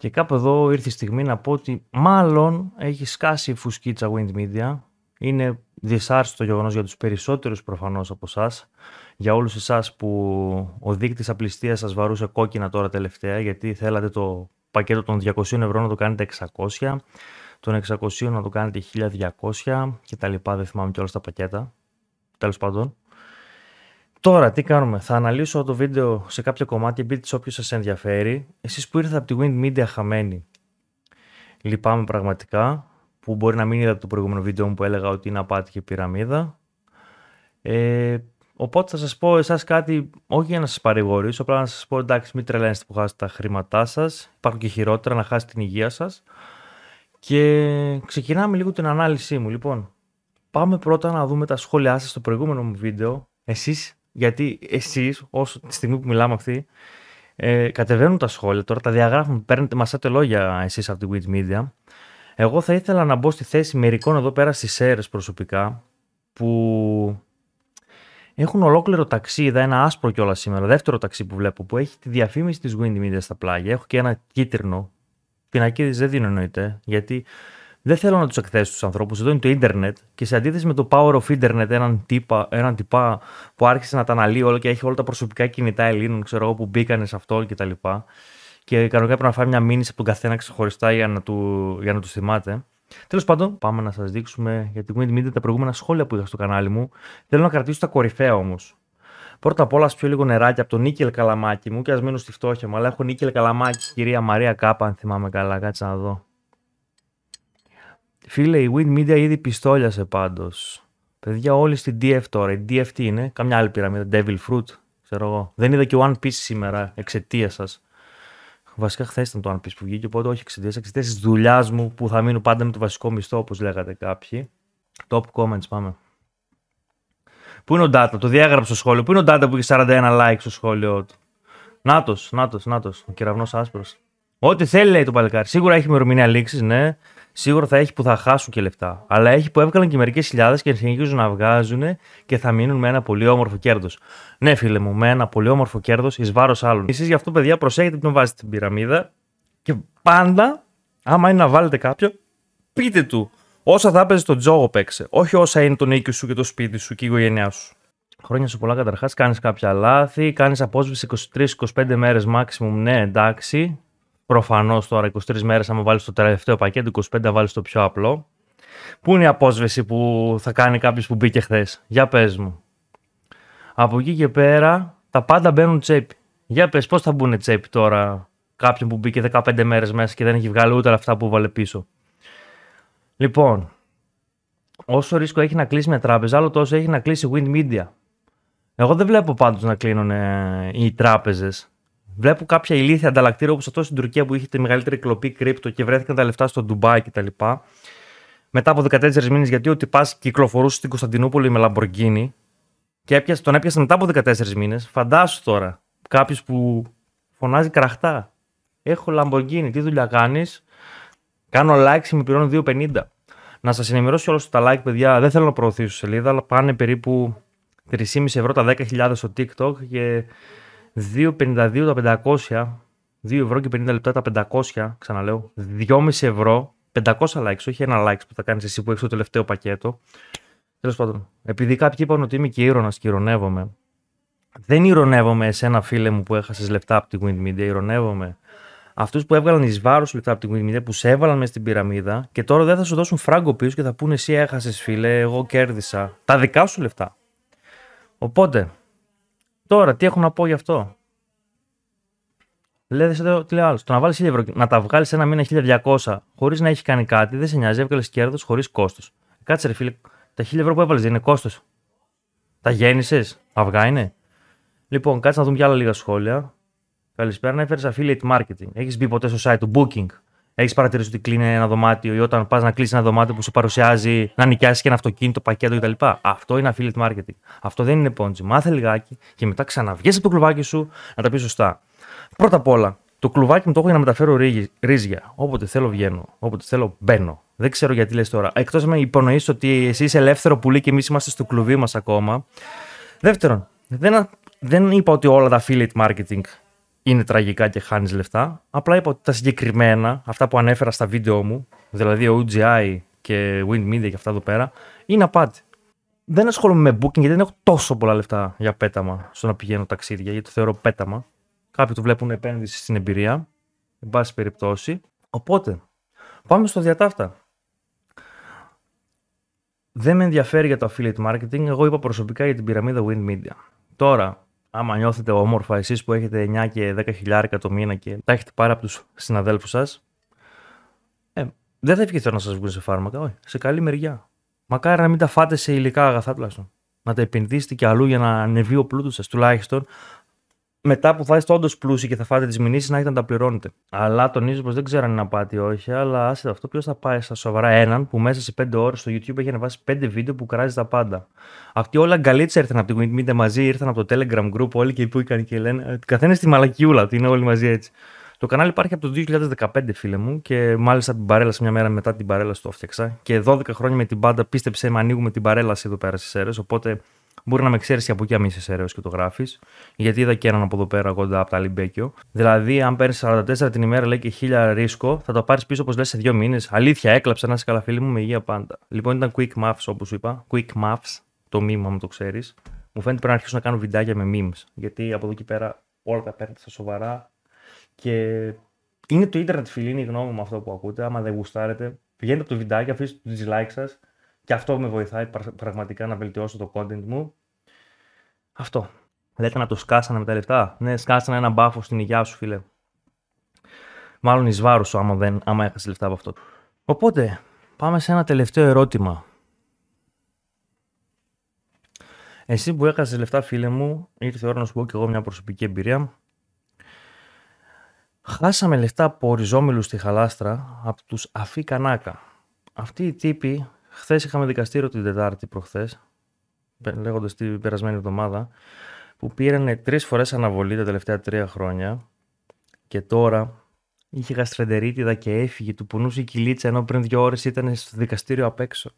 Και κάπου εδώ ήρθε η στιγμή να πω ότι μάλλον έχει σκάσει η φουσκίτσα Wind Media. Είναι δυσάρεστο γεγονός για τους περισσότερους προφανώς από εσάς. Για όλους εσάς που ο δείκτης απληστίας σας βαρούσε κόκκινα τώρα τελευταία γιατί θέλατε το πακέτο των 200 ευρώ να το κάνετε 600, των 600 να το κάνετε 1200 κτλ. δεν θυμάμαι όλα τα πακέτα. τέλος πάντων, Τώρα τι κάνουμε, θα αναλύσω το βίντεο σε κάποια κομμάτια μπείτε σε όποιο σας ενδιαφέρει. Εσείς που ήρθατε από τη Wind Media χαμένοι, λυπάμαι πραγματικά που μπορεί να μην είδατε το προηγούμενο βίντεο μου που έλεγα ότι είναι απάτη και πυραμίδα. Ε, οπότε θα σας πω εσάς κάτι, όχι για να σας παρηγορήσω, απλά να σας πω εντάξει μην τρελαίνεστε που χάσετε τα χρήματά σας, υπάρχουν και χειρότερα να χάσετε την υγεία σας. Και ξεκινάμε λίγο την ανάλυση μου. Λοιπόν, πάμε πρώτα να δούμε τα σχόλιά σας στο προηγούμενο μου βίντεο. Εσείς γιατί εσείς, όσο τη στιγμή που μιλάμε αυτή, ε, κατεβαίνουν τα σχόλια τώρα, τα διαγράφουν, παίρνετε, μασάτε λόγια εσείς από τη Witch Media. Εγώ θα ήθελα να μπω στη θέση μερικών εδώ πέρα στις αίρες προσωπικά που έχουν ολόκληρο ταξί. Είδα ένα άσπρο κιόλας σήμερα, δεύτερο ταξί που βλέπω, που έχει τη διαφήμιση της Wind Media στα πλάγια. Έχω και ένα κίτρινο. Πινακίδη δεν δίνω εννοείται, γιατί δεν θέλω να τους εκθέσω τους ανθρώπους. Εδώ είναι το ίντερνετ και σε αντίθεση με το power of internet, έναν τύπα, έναν τυπά που άρχισε να τα αναλύει όλο και έχει όλα τα προσωπικά κινητά Ελλήνων, ξέρω εγώ, που μπήκανε σε αυτό κτλ. Και, και κανονικά πρέπει να φάει μια μήνυση από τον καθένα ξεχωριστά για να του, για να θυμάται. Τέλος πάντων, πάμε να σας δείξουμε για την Wind τα προηγούμενα σχόλια που είχα στο κανάλι μου. Θέλω να κρατήσω τα κορυφαία όμως. Πρώτα απ' όλα, ας πιω λίγο νεράκι από τον νίκελ καλαμάκι μου και ας μείνω στη φτώχεια μου. Αλλά έχω νίκελ καλαμάκι, κυρία Μαρία Κάπα, αν θυμάμαι καλά. κάτσα να δω. Φίλε, η Win Media ήδη πιστόλιασε πάντως. Παιδιά, όλοι στην DF τώρα. Η DF τι είναι. Καμιά άλλη πυραμίδα. Devil Fruit. Ξέρω εγώ. Δεν είδα και One Piece σήμερα εξαιτίας σας. Βασικά, χθες ήταν το One Piece που βγήκε. Οπότε, όχι εξαιτίας. Εξαιτίας της δουλειάς μου που θα μείνω πάντα με το βασικό μισθό, όπως λέγατε κάποιοι. Top comments, πάμε. Πού είναι ο Data, το διάγραψε στο σχόλιο. Πού είναι ο Data που έχει 41 likes στο σχόλιο του. Νάτος, Νάτος, Νάτος. Ο κεραυνός άσπρος. Ό,τι θέλει λέει το παλικάρι. Σίγουρα έχει ημερομηνία λήξη, ναι. Σίγουρα θα έχει που θα χάσουν και λεφτά. Αλλά έχει που έβγαλαν και μερικές χιλιάδες και συνεχίζουν να βγάζουν και θα μείνουν με ένα πολύ όμορφο κέρδος. Ναι, φίλε μου, με ένα πολύ όμορφο κέρδος εις βάρος άλλων. Εσείς γι' αυτό, παιδιά, προσέχετε τον βάζετε στην πυραμίδα και πάντα, άμα είναι να βάλετε κάποιο, πείτε του όσα θα έπαιζε τον τζόγο παίξε. Όχι όσα είναι το νίκη σου και το σπίτι σου και η οικογένειά σου. Χρόνια σου πολλά καταρχάς, κάνεις κάποια λάθη, κάνεις απόσβεση 23-25 μέρες maximum, ναι, εντάξει. Προφανώς τώρα 23 μέρες, άμα βάλεις το τελευταίο πακέτο, 25 βάλεις το πιο απλό. Πού είναι η απόσβεση που θα κάνει κάποιος που μπήκε χθες. Για πες μου. Από εκεί και πέρα τα πάντα μπαίνουν τσέπη. Για πες, πώς θα μπουν τσέπη τώρα κάποιον που μπήκε 15 μέρες μέσα και δεν έχει βγάλει ούτε αυτά που βάλε πίσω. Λοιπόν, όσο ρίσκο έχει να κλείσει μια τράπεζα, άλλο τόσο έχει να κλείσει Wind Media. Εγώ δεν βλέπω πάντως να κλείνουν ε, οι τράπεζες Βλέπω κάποια ηλίθια ανταλλακτήρια όπως αυτό στην Τουρκία που είχε τη μεγαλύτερη κλοπή κρύπτο και βρέθηκαν τα λεφτά στο Ντουμπάι κτλ. Μετά από 14 μήνες, γιατί ο τυπάς κυκλοφορούσε στην Κωνσταντινούπολη με λαμπορκίνη και έπιασε, τον έπιασε μετά από 14 μήνες. Φαντάσου τώρα κάποιος που φωνάζει κραχτά. Έχω λαμπορκίνη, τι δουλειά κάνεις. Κάνω like και με πληρώνω 2,50. Να σας ενημερώσω όλου τα like, παιδιά. Δεν θέλω να προωθήσω σελίδα, αλλά πάνε περίπου 3,5 ευρώ τα 10.000 στο TikTok και 2,52 τα 500, 2 ευρώ και 50 λεπτά τα 500, ξαναλέω, 2,5 ευρώ, 500 likes, όχι ένα like που θα κάνεις εσύ που έχεις το τελευταίο πακέτο. Τέλος πάντων, επειδή κάποιοι είπαν ότι είμαι και ήρωνας και ηρωνεύομαι, δεν ηρωνεύομαι εσένα, φίλε μου, που έχασες λεφτά από την Wind Media. Ηρωνεύομαι αυτούς που έβγαλαν εις βάρος λεφτά από την Wind Media, που σε έβαλαν μέσα στην πυραμίδα και τώρα δεν θα σου δώσουν φράγκο πίσω και θα πούνε εσύ έχασες, φίλε, εγώ κέρδισα. Τα δικά σου λεφτά. Οπότε, Τώρα, τι έχω να πω γι' αυτό. Λέει, το τι λέει άλλος. Το να βάλεις 1000 ευρώ, να τα βγάλεις ένα μήνα 1200 χωρίς να έχει κάνει κάτι, δεν σε νοιάζει, έβγαλες κέρδος χωρίς κόστος. Κάτσε ρε φίλε, τα 1000 ευρώ που έβαλες δεν είναι κόστος. Τα γέννησες, αυγά είναι. Λοιπόν, κάτσε να δούμε κι άλλα λίγα σχόλια. Καλησπέρα, να έφερες affiliate marketing. Έχεις μπει ποτέ στο site του Booking. Έχεις παρατηρήσει ότι κλείνει ένα δωμάτιο ή όταν πας να κλείσεις ένα δωμάτιο που σου παρουσιάζει να νοικιάσεις και ένα αυτοκίνητο, πακέτο κτλ. Αυτό είναι affiliate marketing. Αυτό δεν είναι πόντζι. Μάθε λιγάκι και μετά ξαναβγείς από το κλουβάκι σου να τα πεις σωστά. Πρώτα απ' όλα, το κλουβάκι μου το έχω για να μεταφέρω ρίζια. Όποτε θέλω βγαίνω, όποτε θέλω μπαίνω. Δεν ξέρω γιατί λες τώρα. Εκτός με υπονοείς ότι εσύ είσαι ελεύθερο πουλί και εμείς είμαστε στο κλουβί μας ακόμα. Δεύτερον, δεν, δεν είπα ότι όλα τα affiliate marketing είναι τραγικά και χάνεις λεφτά. Απλά είπα ότι τα συγκεκριμένα, αυτά που ανέφερα στα βίντεο μου, δηλαδή OGI και Wind Media και αυτά εδώ πέρα, είναι απάτη. Δεν ασχολούμαι με booking γιατί δεν έχω τόσο πολλά λεφτά για πέταμα στο να πηγαίνω ταξίδια, γιατί το θεωρώ πέταμα. Κάποιοι το βλέπουν επένδυση στην εμπειρία, εν πάση περιπτώσει. Οπότε, πάμε στο διατάφτα. Δεν με ενδιαφέρει για το affiliate marketing. Εγώ είπα προσωπικά για την πυραμίδα Wind Media. Τώρα, Άμα νιώθετε όμορφα εσείς που έχετε 9 και 10 χιλιάρικα το μήνα και τα έχετε πάρει από τους συναδέλφους σας, ε, δεν θα ευχηθώ να σας βγουν σε φάρμακα, όχι, σε καλή μεριά. Μακάρι να μην τα φάτε σε υλικά αγαθά τουλάχιστον. Να τα επενδύσετε και αλλού για να ανεβεί ο πλούτος σας τουλάχιστον μετά που θα είστε όντω πλούσιοι και θα φάτε τις μηνύσεις, να έχετε να τα πληρώνετε. Αλλά τονίζω πως δεν ξέρω αν είναι απάτη ή όχι, αλλά άσε αυτό. Ποιος θα πάει στα σοβαρά έναν που μέσα σε 5 ώρες στο YouTube έχει ανεβάσει 5 βίντεο που κράζει τα πάντα. Αυτοί όλα αγκαλίτσα ήρθαν από την Meet μαζί, ήρθαν από το Telegram group όλοι και ήταν και λένε. Ε, Καθένας στη μαλακιούλα ότι είναι όλοι μαζί έτσι. Το κανάλι υπάρχει από το 2015, φίλε μου, και μάλιστα την παρέλαση μια μέρα μετά την παρέλαση το έφτιαξα. Και 12 χρόνια με την πάντα, πίστεψε με, ανοίγουμε την παρέλαση εδώ πέρα στις αίρες. Οπότε Μπορεί να με ξέρεις και από εκεί, αν είσαι αιρέο και το γράφεις. Γιατί είδα και έναν από εδώ πέρα κοντά από τα Λιμπέκιο. Δηλαδή, αν παίρνεις 44 την ημέρα, λέει και 1000 ρίσκο, θα το πάρεις πίσω όπως λες σε δύο μήνες. Αλήθεια, έκλαψα να είσαι καλά, μου, με υγεία πάντα. Λοιπόν, ήταν quick maths όπως είπα. Quick maths, το μήμα μου το ξέρεις. Μου φαίνεται πρέπει να αρχίσω να κάνω βιντεάκια με memes. Γιατί από εδώ και πέρα όλα τα παίρνετε στα σοβαρά. Και είναι το ίντερνετ, φίλοι, είναι η γνώμη μου αυτό που ακούτε. Άμα δεν γουστάρετε, πηγαίνετε από το βιντάκι, αφήστε το dislike σας και αυτό με βοηθάει πραγματικά να βελτιώσω το content μου. Αυτό. Λέτε να το σκάσανε με τα λεφτά. Ναι, σκάσανε ένα μπάφο στην υγειά σου, φίλε. Μάλλον εις βάρος σου, άμα, δεν, άμα έχασες λεφτά από αυτό. Οπότε, πάμε σε ένα τελευταίο ερώτημα. Εσύ που έχασες λεφτά, φίλε μου, ήρθε η ώρα να σου πω και εγώ μια προσωπική εμπειρία. Χάσαμε λεφτά από οριζόμιλους στη χαλάστρα από τους Αφή Κανάκα. Αυτοί οι τύποι Χθες είχαμε δικαστήριο την Τετάρτη προχθές, λέγοντας την περασμένη εβδομάδα, που πήρανε τρεις φορές αναβολή τα τελευταία τρία χρόνια και τώρα είχε γαστρεντερίτιδα και έφυγε, του πουνούσε η κυλίτσα ενώ πριν δύο ώρες ήταν στο δικαστήριο απ' έξω.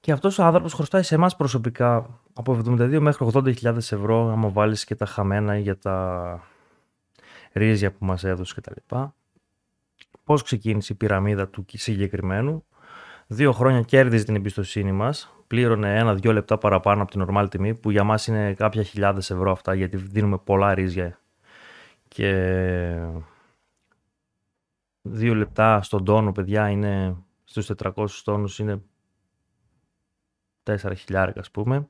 Και αυτός ο άνθρωπος χρωστάει σε εμάς προσωπικά από 72 μέχρι 80.000 ευρώ, άμα βάλεις και τα χαμένα για τα ρίζια που μας έδωσε κτλ. Πώς ξεκίνησε η πυραμίδα του συγκεκριμένου, Δύο χρόνια κέρδιζε την εμπιστοσύνη μας. Πλήρωνε ένα-δύο λεπτά παραπάνω από την ορμάλη τιμή, που για μας είναι κάποια χιλιάδες ευρώ αυτά, γιατί δίνουμε πολλά ρίζια. Και δύο λεπτά στον τόνο, παιδιά, είναι στους 400 τόνους είναι 4 χιλιάρικα ας πούμε.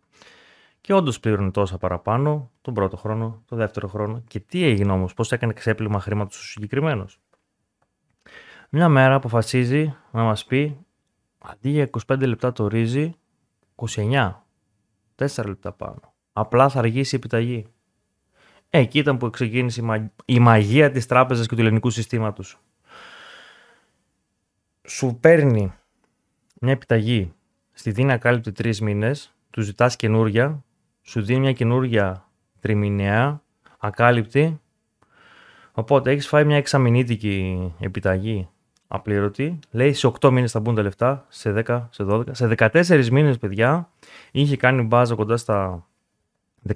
Και όντως πλήρωνε τόσα παραπάνω τον πρώτο χρόνο, τον δεύτερο χρόνο. Και τι έγινε όμως, πώς έκανε ξέπλυμα χρήματος ο συγκεκριμένος. Μια μέρα αποφασίζει να μας πει αντί για 25 λεπτά το ρύζι, 29. 4 λεπτά πάνω. Απλά θα αργήσει η επιταγή. Ε, εκεί ήταν που ξεκίνησε η, μαγεία της τράπεζας και του ελληνικού συστήματος. Σου παίρνει μια επιταγή στη δίνα κάλυπτη τρεις μήνες, του ζητάς καινούρια, σου δίνει μια καινούρια τριμηνιαία, ακάλυπτη, οπότε έχεις φάει μια εξαμηνήτικη επιταγή απλήρωτη. Λέει σε 8 μήνες θα μπουν τα λεφτά, σε 10, σε 12. Σε 14 μήνες, παιδιά, είχε κάνει μπάζα κοντά στα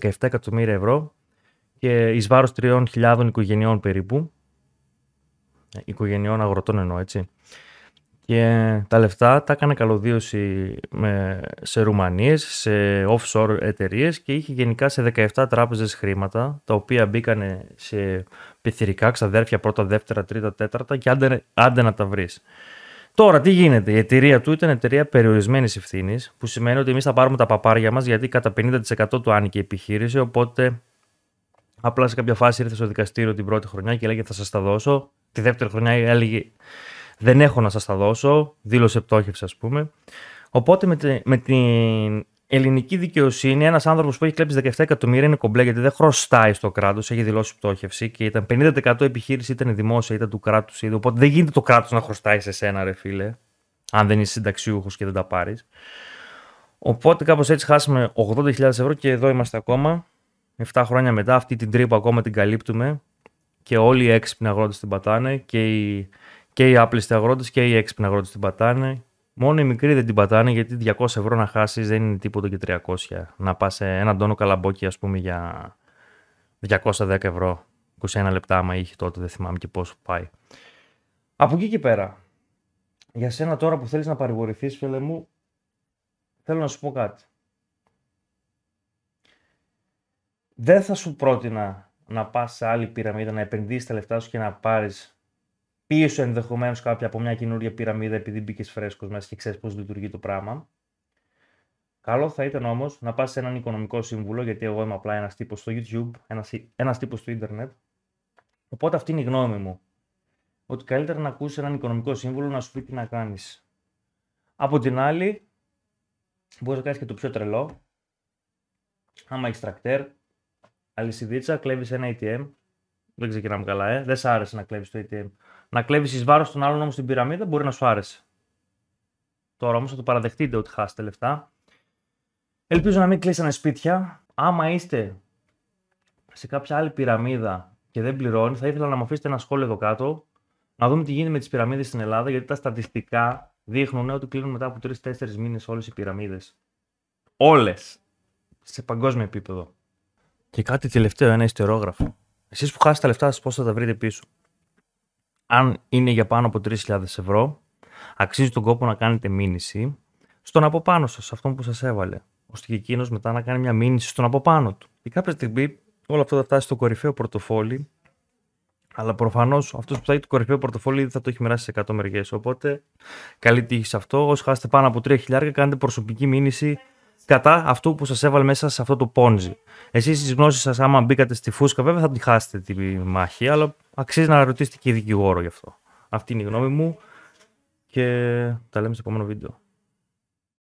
17 εκατομμύρια ευρώ και εις βάρος 3.000 οικογενειών περίπου. Ε, οικογενειών αγροτών εννοώ, έτσι. Και τα λεφτά τα έκανε καλωδίωση με, σε Ρουμανίες, σε offshore εταιρείες και είχε γενικά σε 17 τράπεζες χρήματα, τα οποία μπήκαν σε πιθυρικά, ξαδέρφια πρώτα, δεύτερα, τρίτα, τέταρτα και άντε, άντε να τα βρεις. Τώρα, τι γίνεται. Η εταιρεία του ήταν εταιρεία περιορισμένης ευθύνης, που σημαίνει ότι εμείς θα πάρουμε τα παπάρια μας, γιατί κατά 50% του άνοιγε η επιχείρηση. Οπότε, απλά σε κάποια φάση ήρθε στο δικαστήριο την πρώτη χρονιά και έλεγε θα σας τα δώσω. Τη δεύτερη χρονιά έλεγε δεν έχω να σας τα δώσω, δήλωσε πτώχευση ας πούμε. Οπότε με, με την ελληνική δικαιοσύνη, ένας άνθρωπος που έχει κλέψει 17 εκατομμύρια είναι κομπλέ γιατί δεν χρωστάει στο κράτος, έχει δηλώσει πτώχευση και ήταν 50% επιχείρηση, ήταν δημόσια, ήταν του κράτους ήδη, οπότε δεν γίνεται το κράτος να χρωστάει σε σένα ρε φίλε, αν δεν είσαι συνταξιούχος και δεν τα πάρεις. Οπότε κάπως έτσι χάσαμε 80.000 ευρώ και εδώ είμαστε ακόμα. 7 χρόνια μετά αυτή την τρύπα ακόμα την καλύπτουμε και όλοι οι έξυπνοι αγρότες την πατάνε και οι και οι άπλιστοι αγρότες και οι έξυπνοι αγρότες την πατάνε. Μόνο οι μικροί δεν την πατάνε γιατί 200 ευρώ να χάσεις δεν είναι τίποτα και 300. Να πας σε έναν τόνο καλαμπόκι, ας πούμε, για 210 ευρώ. 21 λεπτά, άμα είχε τότε, δεν θυμάμαι και πόσο πάει. Από εκεί και πέρα, για σένα τώρα που θέλεις να παρηγορηθείς, φίλε μου, θέλω να σου πω κάτι. Δεν θα σου πρότεινα να πας σε άλλη πυραμίδα, να επενδύσεις τα λεφτά σου και να πάρεις πίσω ενδεχομένως κάποια από μια καινούργια πυραμίδα επειδή μπήκες φρέσκος μέσα και ξέρεις πώς λειτουργεί το πράγμα. Καλό θα ήταν όμως να πας σε έναν οικονομικό σύμβουλο, γιατί εγώ είμαι απλά ένας τύπος στο YouTube, ένας τύπος στο Ιντερνετ. Οπότε αυτή είναι η γνώμη μου. Ότι καλύτερα να ακούσεις έναν οικονομικό σύμβουλο να σου πει τι να κάνεις. Από την άλλη, μπορείς να κάνεις και το πιο τρελό. Άμα έχεις τρακτέρ, αλυσιδίτσα, κλέβεις ένα ATM, δεν ξεκινάμε καλά, ε. Δεν σ' άρεσε να κλέβεις το ATM. Να κλέβεις εις βάρος των άλλων όμως την πυραμίδα μπορεί να σου άρεσε. Τώρα όμως θα το παραδεχτείτε ότι χάσετε λεφτά. Ελπίζω να μην κλείσανε σπίτια. Άμα είστε σε κάποια άλλη πυραμίδα και δεν πληρώνει, θα ήθελα να μου αφήσετε ένα σχόλιο εδώ κάτω. Να δούμε τι γίνεται με τις πυραμίδες στην Ελλάδα, γιατί τα στατιστικά δείχνουν ε, ότι κλείνουν μετά από 3-4 μήνες όλες οι πυραμίδες. Όλες. Σε παγκόσμιο επίπεδο. Και κάτι τελευταίο, ένα ιστερόγραφο. Εσείς που χάσετε τα λεφτά σας, πώς θα τα βρείτε πίσω. Αν είναι για πάνω από 3.000 ευρώ, αξίζει τον κόπο να κάνετε μήνυση στον από πάνω σας, αυτόν που σας έβαλε, ώστε και εκείνος μετά να κάνει μια μήνυση στον από πάνω του. Και κάποια στιγμή όλα αυτά θα φτάσει στο κορυφαίο πορτοφόλι, αλλά προφανώς αυτός που θα έχει το κορυφαίο πορτοφόλι ήδη θα το έχει μοιράσει σε 100 μεριές. Οπότε καλή τύχη σε αυτό. Όσοι χάσετε πάνω από 3.000, κάνετε προσωπική μήνυση κατά αυτού που σας έβαλε μέσα σε αυτό το πόντζι Εσείς τις γνώσεις σας άμα μπήκατε στη φούσκα βέβαια θα τη χάσετε τη μάχη αλλά αξίζει να ρωτήσετε και δικηγόρο γι' αυτό. Αυτή είναι η γνώμη μου και τα λέμε στο επόμενο βίντεο.